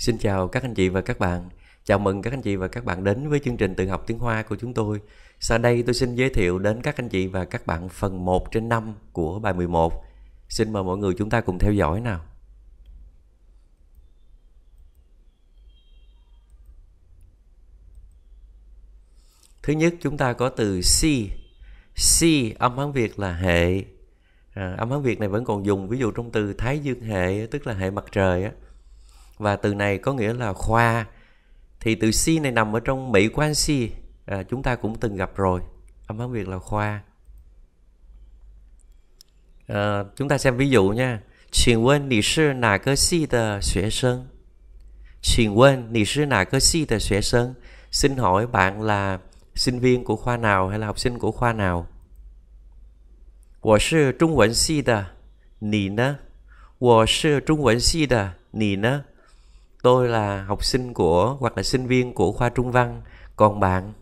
Xin chào các anh chị và các bạn. Chào mừng các anh chị và các bạn đến với chương trình tự học tiếng Hoa của chúng tôi. Sau đây tôi xin giới thiệu đến các anh chị và các bạn phần 1 trên 5 của bài 11. Xin mời mọi người chúng ta cùng theo dõi nào. Thứ nhất chúng ta có từ si. Si âm Hán Việt là hệ. À, âm Hán Việt này vẫn còn dùng ví dụ trong từ Thái Dương hệ tức là hệ mặt trời á và từ này có nghĩa là khoa thì từ si này nằm ở trong mỹ quan si à, chúng ta cũng từng gặp rồi âm hán việt là khoa à, chúng ta xem ví dụ nha Xin vấn nì sư nà cơ si tờ xuế sân Xin vấn nì sư nà cơ si tờ xuế sân Xin hỏi bạn là sinh viên của khoa nào hay là học sinh của khoa nào? 我是中文系的，你呢？我是中文系的，你呢？tôi là học sinh của hoặc là sinh viên của khoa trung văn còn bạn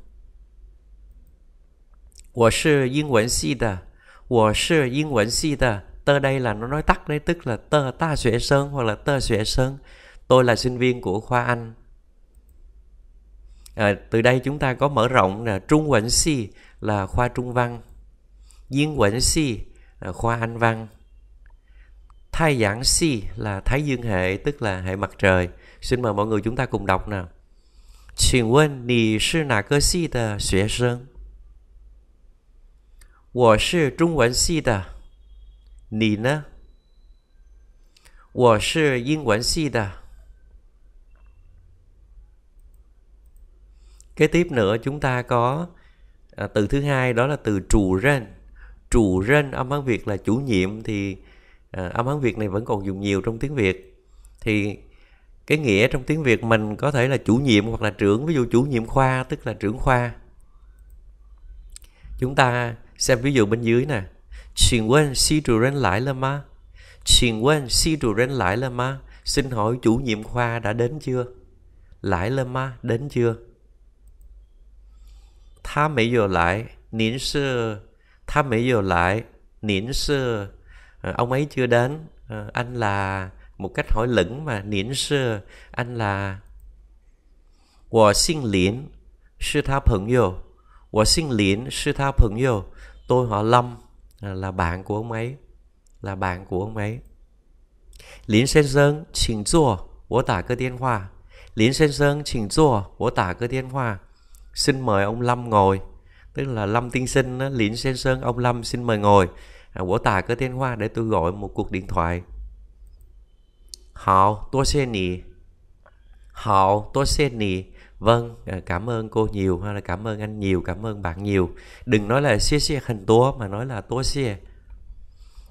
tơ đây là nó nói tắt đấy, tức là tơ ta xuế sơn hoặc là tơ xuế sơn. Tôi là sinh viên của khoa Anh. À, từ đây chúng ta có mở rộng là Trung Quẩn Si là khoa Trung Văn. Diên Quẩn Si là khoa Anh Văn. Thái Giảng Si là Thái Dương Hệ, tức là hệ mặt trời. Xin mời mọi người chúng ta cùng đọc nào. Xin quên, nì sư nà cơ si tờ xuế sơn? Wo sư trung 文系的. Nì nè? Wo sư yên quán si tờ. Kế tiếp nữa chúng ta có à, từ thứ hai đó là từ trù rên. Trù rên âm hán Việt là chủ nhiệm thì à, âm hán Việt này vẫn còn dùng nhiều trong tiếng Việt. Thì cái nghĩa trong tiếng việt mình có thể là chủ nhiệm hoặc là trưởng ví dụ chủ nhiệm khoa tức là trưởng khoa chúng ta xem ví dụ bên dưới nè xin quên si chủ rên lại là ma xin quên si chủ rên lại là ma xin hỏi chủ nhiệm khoa đã đến chưa lại là ma đến chưa tha mỹ giờ lại nín sư tha mỹ giờ lại nín sư à, ông ấy chưa đến à, anh là một cách hỏi lẫn mà niễn sư anh là tôi họ Lâm à, là bạn của ông ấy, là bạn của ông ấy. Lin Sen Sơn, xin 坐, tôi tả cơ điện hoa. Lin Sen Sơn, xin 坐, tôi tả cơ điện hoa. Xin mời ông Lâm ngồi. Tức là Lâm tiên sinh, Lin Sen Sơn, ông Lâm xin mời ngồi. À, tôi tả cơ điện hoa để tôi gọi một cuộc điện thoại. Hào, tôi xe nì. Hào, tôi xe nì. Vâng, à, cảm ơn cô nhiều hay là cảm ơn anh nhiều, cảm ơn bạn nhiều. Đừng nói là xe xe hình tố mà nói là tôi xe.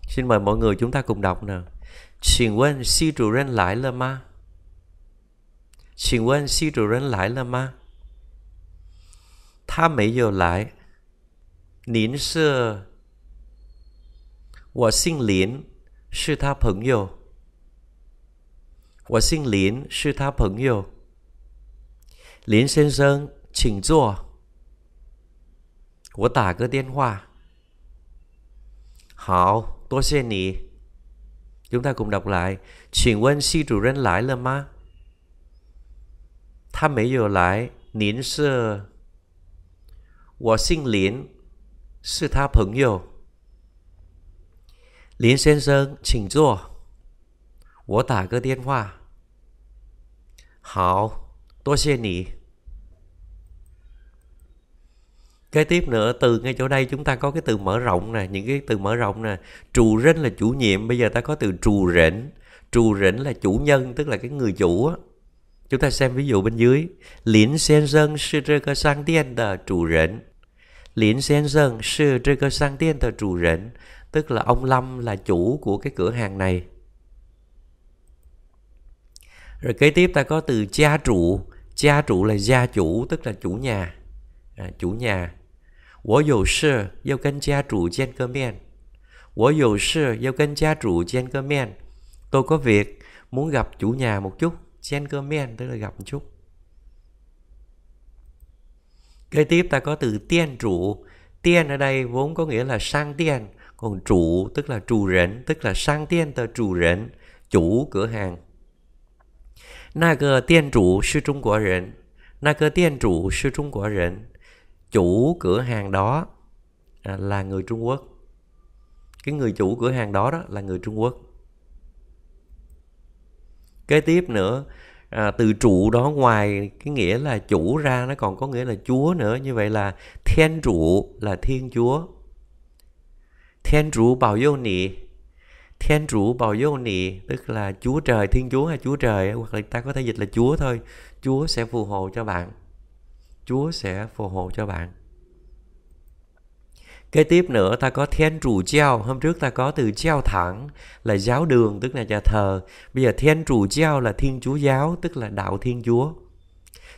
Xin mời mọi người chúng ta cùng đọc nè. Xin quên si chủ rên lại là ma. Xin quên si chủ rên lại là ma. Tha mấy giờ lại. Nín sơ. Tôi xin liễn. Sư tha phận dầu. 我姓林，是他朋友。林先生，请坐。我打个电话。好多谢你。用他公道不来，请问系主任来了吗？他没有来。您是？我姓林，是他朋友。林先生，请坐。我打个电话。好，多谢你. Kế tiếp nữa, từ ngay chỗ đây chúng ta có cái từ mở rộng nè, những cái từ mở rộng nè. Trù rên là chủ nhiệm, bây giờ ta có từ trù rỉnh. Trù rỉnh là chủ nhân, tức là cái người chủ á. Chúng ta xem ví dụ bên dưới. Lĩnh sen dân sư trơ cơ sang tiên tờ trù rỉnh. Lĩnh sen dân sư trơ cơ sang tiên tờ trù rỉnh. Tức là ông Lâm là chủ của cái cửa hàng này rồi kế tiếp ta có từ cha trụ cha trụ là gia chủ tức là chủ nhà à, chủ nhà tôi có việc muốn gặp chủ nhà một chút tức là gặp một chút. Kế tiếp ta có từ tiên trụ. Tiên ở đây vốn có nghĩa là sang tiên. Còn trụ tức là trụ rỉnh, tức là sang tiên tờ trụ rỉnh, chủ cửa hàng. 那个店主是中国人，那个店主是中国人，chủ cửa hàng đó là người Trung Quốc. Cái người chủ cửa hàng đó đó là người Trung Quốc. Kế tiếp nữa, à, từ chủ đó ngoài cái nghĩa là chủ ra nó còn có nghĩa là chúa nữa như vậy là thiên chủ là thiên chúa thiên trụ bảo 佑 nị Thiên Chủ bảo 佑 nị tức là Chúa Trời, Thiên Chúa hay Chúa Trời hoặc là ta có thể dịch là Chúa thôi. Chúa sẽ phù hộ cho bạn. Chúa sẽ phù hộ cho bạn. Kế tiếp nữa ta có Thiên Chủ Treo, hôm trước ta có từ Treo Thẳng là giáo đường tức là nhà thờ. Bây giờ Thiên Chủ Treo là Thiên Chúa Giáo tức là đạo Thiên Chúa.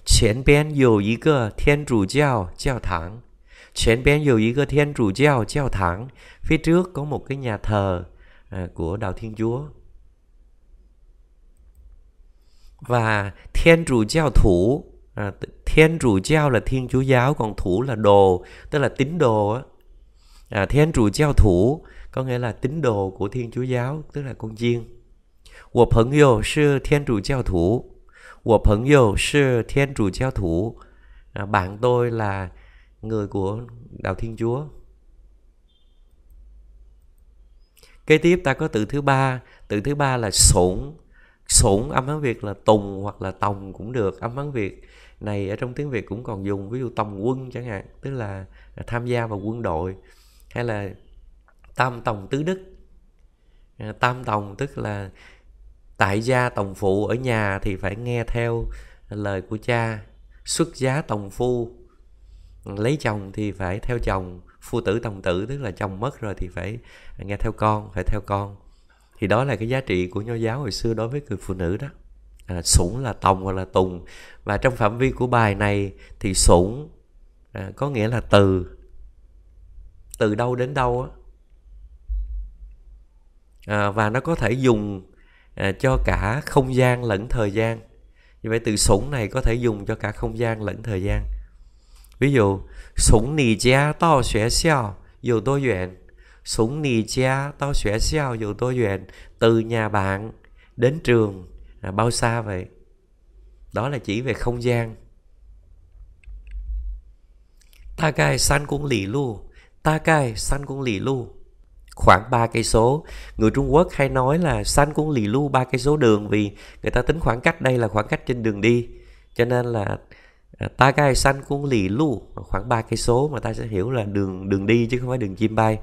Chuyển bên dầu ý cơ Thiên Chủ Treo, Treo Thẳng. Chuyển bên dầu ý cơ Thiên Chủ Treo, Treo Thẳng. Phía trước có một cái nhà thờ À, của đạo Thiên Chúa và Thiên Chủ Giáo thủ à, Thiên Chủ Giáo là Thiên Chúa Giáo còn thủ là đồ tức là tín đồ á à, Thiên Chủ Giáo thủ có nghĩa là tín đồ của Thiên Chúa Giáo tức là con chiên 我朋友是天主教徒，我朋友是天主教徒。À, bạn tôi là người của đạo Thiên Chúa. kế tiếp ta có từ thứ ba từ thứ ba là sổn sổn âm hán việt là tùng hoặc là tòng cũng được âm hán việt này ở trong tiếng việt cũng còn dùng ví dụ tòng quân chẳng hạn tức là tham gia vào quân đội hay là tam tòng tứ đức à, tam tòng tức là tại gia tòng phụ ở nhà thì phải nghe theo lời của cha xuất giá tòng phu lấy chồng thì phải theo chồng phu tử tòng tử tức là chồng mất rồi thì phải nghe theo con phải theo con thì đó là cái giá trị của nho giáo hồi xưa đối với người phụ nữ đó à, sủng là tòng hoặc là tùng và trong phạm vi của bài này thì sủng à, có nghĩa là từ từ đâu đến đâu á à, và nó có thể dùng à, cho cả không gian lẫn thời gian như vậy từ sủng này có thể dùng cho cả không gian lẫn thời gian Ví dụ, Từ nhà bạn đến trường là bao xa vậy? Đó là chỉ về không gian. Ta cai san cũng lì lu. Ta cai san cũng lì lu khoảng 3 cây số. Người Trung Quốc hay nói là san cũng lì lu ba cây số đường vì người ta tính khoảng cách đây là khoảng cách trên đường đi. Cho nên là Ờ, ta cái xanh cũng lì lu khoảng 3 cây số mà ta sẽ hiểu là đường đường đi chứ không phải đường chim bay.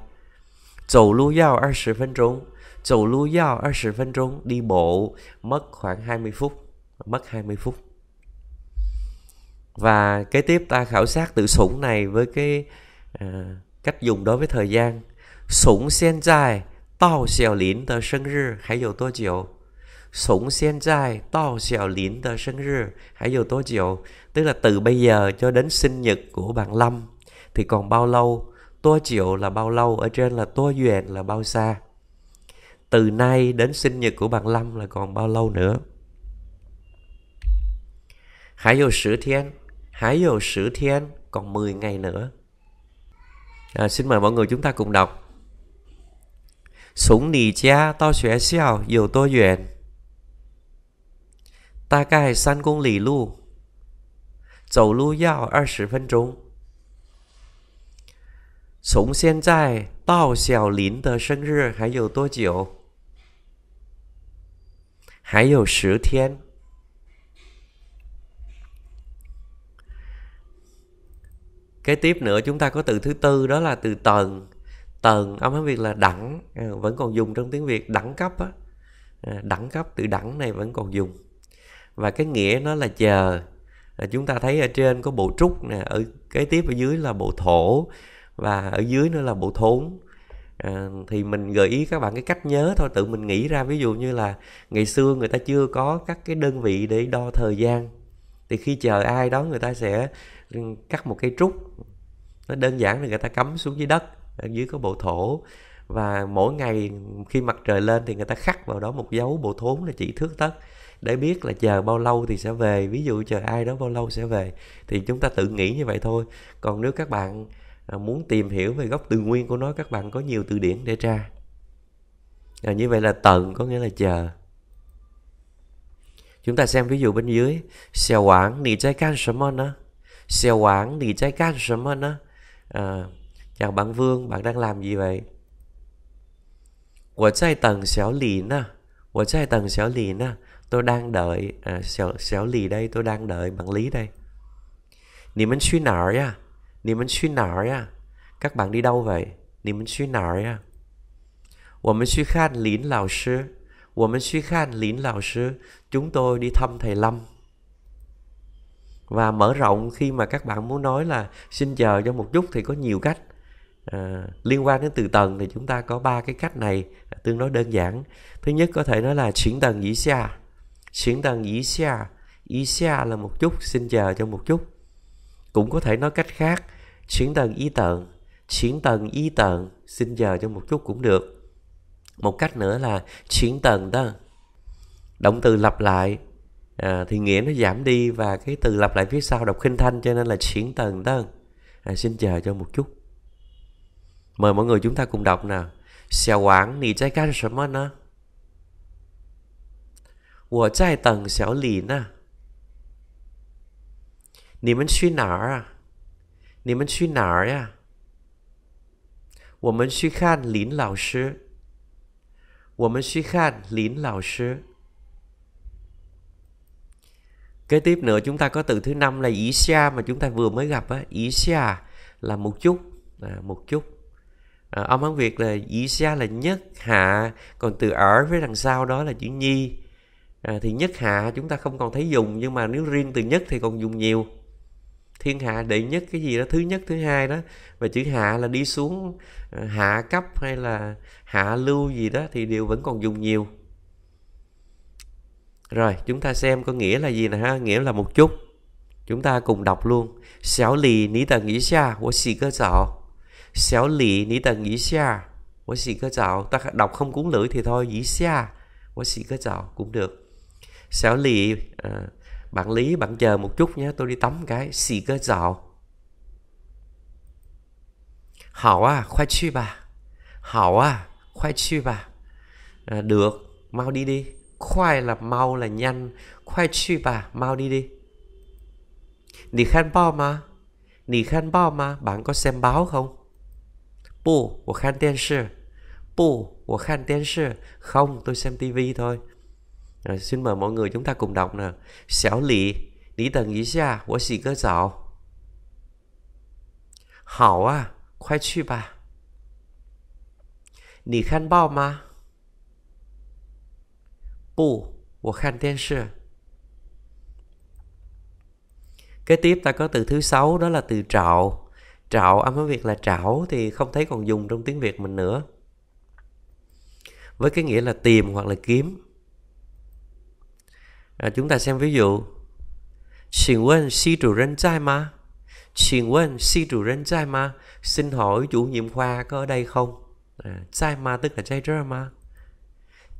Chầu lu yao 20 phân trống. Chầu lu yao 20 phân trống đi bộ mất khoảng 20 phút, mất 20 phút. Và kế tiếp ta khảo sát từ sủng này với cái à, cách dùng đối với thời gian. Sủng xiên dài, tao xiao lin tờ sinh rư, hãy dầu tôi chịu sống hiện tại tao xẻo lín tờ sinh rư hãy dù tố chiều tức là từ bây giờ cho đến sinh nhật của bạn Lâm thì còn bao lâu tố chiều là bao lâu ở trên là tố duyện là bao xa từ nay đến sinh nhật của bạn Lâm là còn bao lâu nữa hãy dù sử thiên hãy dù sử thiên còn 10 ngày nữa à, xin mời mọi người chúng ta cùng đọc súng nì cha to xóa xào dù tôi duyện 大概三公里路，走路要二十分钟。从现在到小林的生日还有多久？还有十天。Kế tiếp nữa chúng ta có từ thứ tư đó là từ tầng. Tầng âm Hán Việt là đẳng, à, vẫn còn dùng trong tiếng Việt đẳng cấp á. À, đẳng cấp từ đẳng này vẫn còn dùng và cái nghĩa nó là chờ chúng ta thấy ở trên có bộ trúc nè ở kế tiếp ở dưới là bộ thổ và ở dưới nữa là bộ thốn à, thì mình gợi ý các bạn cái cách nhớ thôi tự mình nghĩ ra ví dụ như là ngày xưa người ta chưa có các cái đơn vị để đo thời gian thì khi chờ ai đó người ta sẽ ừ, cắt một cây trúc nó đơn giản là người ta cắm xuống dưới đất ở dưới có bộ thổ và mỗi ngày khi mặt trời lên thì người ta khắc vào đó một dấu bộ thốn là chỉ thước tất để biết là chờ bao lâu thì sẽ về ví dụ chờ ai đó bao lâu sẽ về thì chúng ta tự nghĩ như vậy thôi còn nếu các bạn à, muốn tìm hiểu về gốc từ nguyên của nó các bạn có nhiều từ điển để tra à, như vậy là tận có nghĩa là chờ chúng ta xem ví dụ bên dưới xèo quảng nì trái can sớm hơn á xèo quảng nì trái can sớm hơn á à, chào bạn vương bạn đang làm gì vậy 我在等小李 nè Tôi sẽ tầng xéo lì nè Tôi đang đợi à, xéo, lì đây Tôi đang đợi bằng lý đây Nì mình suy nở ya Nì mình suy Các bạn đi đâu vậy Nì mình suy nở Chúng tôi đi thăm thầy Lâm Và mở rộng khi mà các bạn muốn nói là Xin chờ cho một chút thì có nhiều cách à, liên quan đến từ tầng thì chúng ta có ba cái cách này à, tương đối đơn giản thứ nhất có thể nói là chuyển tầng dĩ xa chuyển tầng dĩ xa ý xa là một chút xin chờ cho một chút cũng có thể nói cách khác chuyển tầng ý tận chuyển tầng ý tận xin chờ cho một chút cũng được một cách nữa là chuyển tầng đó động từ lặp lại à, thì nghĩa nó giảm đi và cái từ lặp lại phía sau đọc khinh thanh cho nên là chuyển tầng đó à, xin chờ cho một chút Mời mọi người chúng ta cùng đọc nào. 小王，你在干什么呢？我在等小李呢。你们去哪儿啊？你们去哪儿呀、啊？我们去看林老师。我们去看林老师。Kế tiếp nữa chúng ta có từ thứ năm là ý xa mà chúng ta vừa mới gặp á. Ý xa là một chút, à, một chút à, âm hán việt là dĩ xa là nhất hạ còn từ ở với đằng sau đó là chữ nhi à, thì nhất hạ chúng ta không còn thấy dùng nhưng mà nếu riêng từ nhất thì còn dùng nhiều thiên hạ đệ nhất cái gì đó thứ nhất thứ hai đó và chữ hạ là đi xuống ờ, hạ cấp hay là hạ lưu gì đó thì đều vẫn còn dùng nhiều rồi chúng ta xem có nghĩa là gì nè ha nghĩa là một chút chúng ta cùng đọc luôn xảo lì ní tần nghĩ xa của xì cơ sở Xéo lì ní tầng ý xa Quá xì cơ chào Ta đọc không cuốn lưỡi thì thôi ý xa Quá xì cơ chào cũng được Xéo lì à, Bạn Lý bạn chờ một chút nhé Tôi đi tắm cái xì cơ chào Hảo à, khoai chi bà Hảo à, khoai chi bà à, Được, mau đi đi Khoai là mau là nhanh Khoai chi bà, mau đi đi Nì khăn bao mà Nì khăn bao mà, bạn có xem báo không? 不我看电视不我看电视 không tôi xem tivi thôi rồi, xin mời mọi người chúng ta cùng đọc nè xảo lì lý tầng ý xa của xì cơ dạo hảo à khoai chi bà nì khăn bao mà bù của khăn tiên sư kế tiếp ta có từ thứ sáu đó là từ trạo trạo âm hán việt là trảo thì không thấy còn dùng trong tiếng việt mình nữa với cái nghĩa là tìm hoặc là kiếm à, chúng ta xem ví dụ xin quên si chủ nhân trai mà xin quên si chủ rên trai mà xin hỏi chủ nhiệm khoa có ở đây không à, trai ma tức là trai rơ mà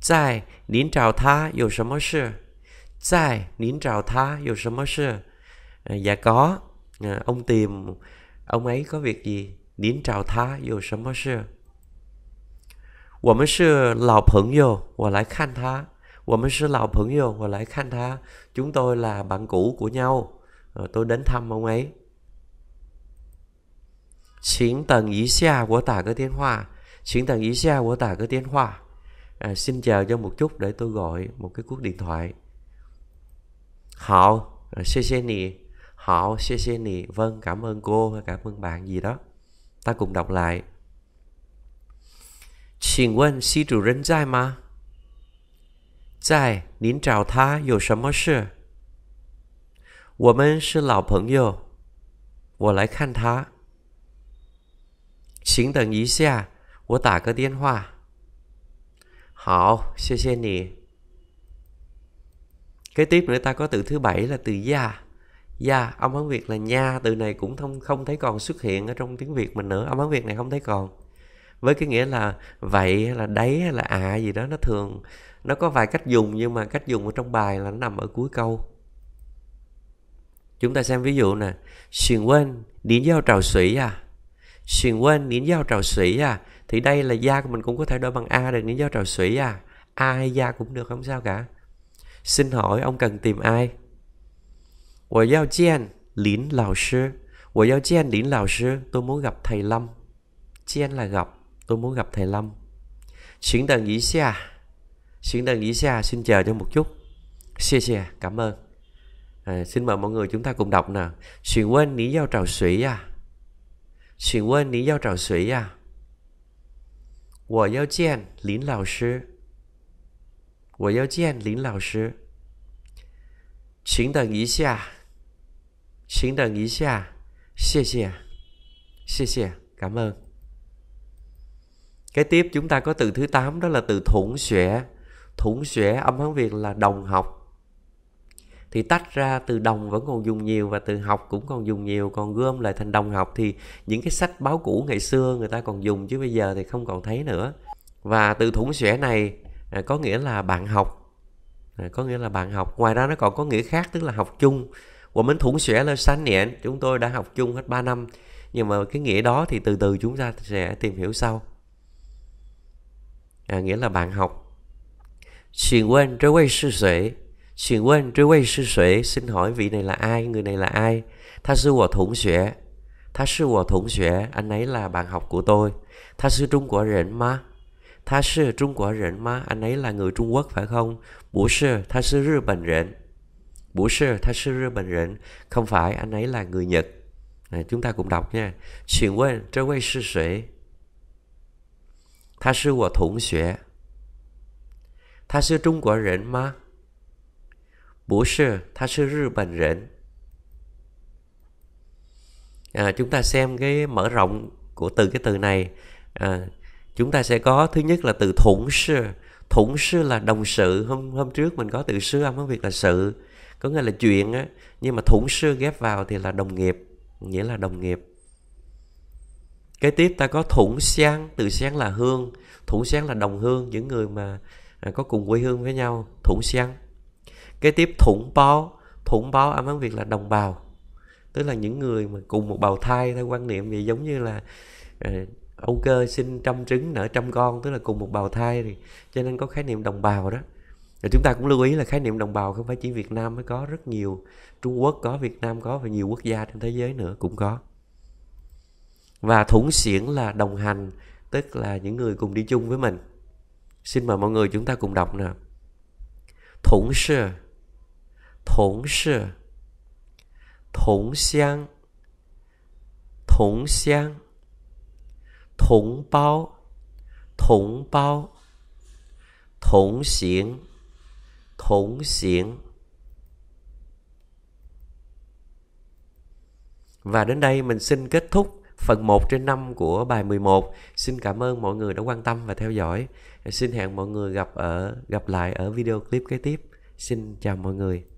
trai nín chào tha dù sớm sự trai nín chào tha dù sớm sự à, dạ có à, ông tìm Ông ấy có việc gì? Nín chào tha, dù sớm bao giờ. 我们是老朋友，我来看他。我们是老朋友，我来看他。Chúng tôi là bạn cũ của nhau. Ờ, tôi đến thăm ông ấy. Xin tầng ý xa của tả cái tiếng Hoa. Xin tầng ý xa của tả cái tiếng Hoa. À, xin chờ cho một chút để tôi gọi một cái cuộc điện thoại. Hảo, à, xe họ Xe xê nì vâng cảm ơn cô hay cảm ơn bạn gì đó ta cùng đọc lại xin quên si chủ nhân tại mà tại nín chào tha có 什么事我们是老朋友我来看他请等一下我打个电话好谢谢你 Kế tiếp nữa ta có từ thứ bảy là từ gia Dạ, yeah, ông Hán Việt là nha từ này cũng không không thấy còn xuất hiện ở trong tiếng Việt mình nữa. Ông Hán Việt này không thấy còn. Với cái nghĩa là vậy hay là đấy hay là à gì đó nó thường nó có vài cách dùng nhưng mà cách dùng ở trong bài là nó nằm ở cuối câu. Chúng ta xem ví dụ nè. Xuyên quên, điển giao trào sủy à. Xuyên quên, điển giao trào sủy à. Thì đây là gia của mình cũng có thể đổi bằng A được điển giao trào sủy à. A hay gia cũng được không sao cả. Xin hỏi ông cần tìm ai? 我要见林老师。我要见林老师. Tôi muốn gặp thầy Lâm. 见 là gặp. Tôi muốn gặp thầy Lâm. Xin đừng ý xa. Xin đừng ý xa. Xin chờ cho một chút. Cảm ơn. xin mời mọi người chúng ta cùng đọc nào. Xin quên lý do trào sủy à. Xin quên lý do trào sủy à. chút. Xin đừng ý xà. Xie xie. Xie Cảm ơn. Cái tiếp chúng ta có từ thứ 8 đó là từ thủng xuể Thủng xuể âm Hán Việt là đồng học. Thì tách ra từ đồng vẫn còn dùng nhiều và từ học cũng còn dùng nhiều. Còn gom lại thành đồng học thì những cái sách báo cũ ngày xưa người ta còn dùng chứ bây giờ thì không còn thấy nữa. Và từ thủng xuể này à, có nghĩa là bạn học. À, có nghĩa là bạn học. Ngoài ra nó còn có nghĩa khác tức là học chung của mình thủng xẻ là sáng nẹn chúng tôi đã học chung hết 3 năm nhưng mà cái nghĩa đó thì từ từ chúng ta sẽ tìm hiểu sau à, nghĩa là bạn học xin quên trớ quay sư sể xin quên trớ quay sư sể xin hỏi vị này là ai người này là ai tha sư của thủng xẻ tha sư của thủng xẻ anh ấy là bạn học của tôi tha sư trung Quốc rỉnh ma tha sư trung Quốc rỉnh ma anh ấy là người trung quốc phải không bổ sư tha sư rư bình rỉnh Bushi, 他是日本人, không phải anh ấy là người Nhật. À, chúng ta cũng đọc nha. Xin quên, trở quay sư sủy. Tha sư của thủng xuyên. Tha sư Trung Quốc rỉnh mà. Bố sư, tha sư Rư Bình rỉnh. À, chúng ta xem cái mở rộng của từ cái từ này. À, chúng ta sẽ có thứ nhất là từ thủng sư. Thủng sư là đồng sự. Hôm hôm trước mình có từ sư âm tiếng Việt là sự có nghĩa là chuyện á nhưng mà thủng sư ghép vào thì là đồng nghiệp nghĩa là đồng nghiệp kế tiếp ta có thủng sáng từ sáng là hương thủng sáng là đồng hương những người mà à, có cùng quê hương với nhau thủng sáng kế tiếp thủng báo thủng báo âm án việc là đồng bào tức là những người mà cùng một bào thai theo quan niệm thì giống như là à, âu cơ sinh trăm trứng nở trăm con tức là cùng một bào thai thì cho nên có khái niệm đồng bào đó rồi chúng ta cũng lưu ý là khái niệm đồng bào không phải chỉ Việt Nam mới có rất nhiều Trung Quốc có Việt Nam có và nhiều quốc gia trên thế giới nữa cũng có và thủng xiển là đồng hành tức là những người cùng đi chung với mình xin mời mọi người chúng ta cùng đọc nè thủng sư thủng sư thủng xiang thủng xiang thủng bao thủng bao thủng xiển thốn xiển Và đến đây mình xin kết thúc phần 1 trên 5 của bài 11. Xin cảm ơn mọi người đã quan tâm và theo dõi. Xin hẹn mọi người gặp ở gặp lại ở video clip kế tiếp. Xin chào mọi người.